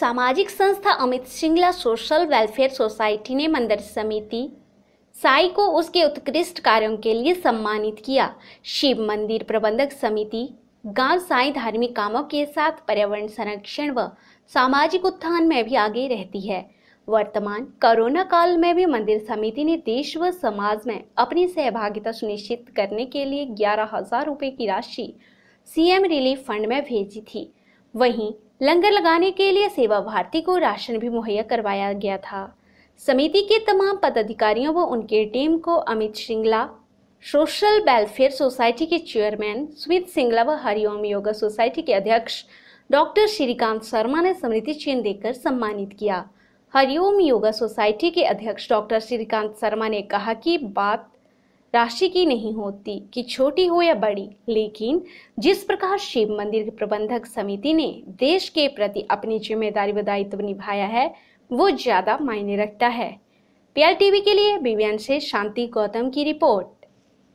सामाजिक संस्था Amit Singla social welfare society ने मंदिर समिति साई को उसके उत्कृष्ट कार्यों के लिए सम्मानित किया शिव मंदिर प्रबंधक समिति गांव साई धार्मिक कामों के साथ पर्यावरण संरक्षण व सामाजिक उत्थान में भी आगे रहती है वर्तमान कोरोना काल में भी मंदिर समिति ने देश व समाज में अपनी सहभागिता सुनिश्चित करने के लिए ग्यारह हजार रुपये की राशि सीएम रिलीफ फंड में भेजी थी वहीं लंगर लगाने के लिए सेवा भारती को राशन भी मुहैया करवाया गया था समिति के तमाम पदाधिकारियों व उनके टीम को Amit Shringla social welfare society के चेयरमैन सुमित सिंगला व हरिओम योगा सोसाइटी के अध्यक्ष डॉक्टर श्रीकांत शर्मा ने स्मृति चिन्ह देकर सम्मानित किया हरिओम योगा सोसाइटी के अध्यक्ष डॉक्टर श्रीकांत शर्मा ने कहा कि बात राशि की नहीं होती कि छोटी हो या बड़ी लेकिन जिस प्रकार शिव मंदिर के प्रबंधक समिति ने देश के प्रति अपनी जिम्मेदारी व दायित्व निभाया है वो ज्यादा मायने रखता है पीआर टीवी के लिए बीबीएन से शांति गौतम की रिपोर्ट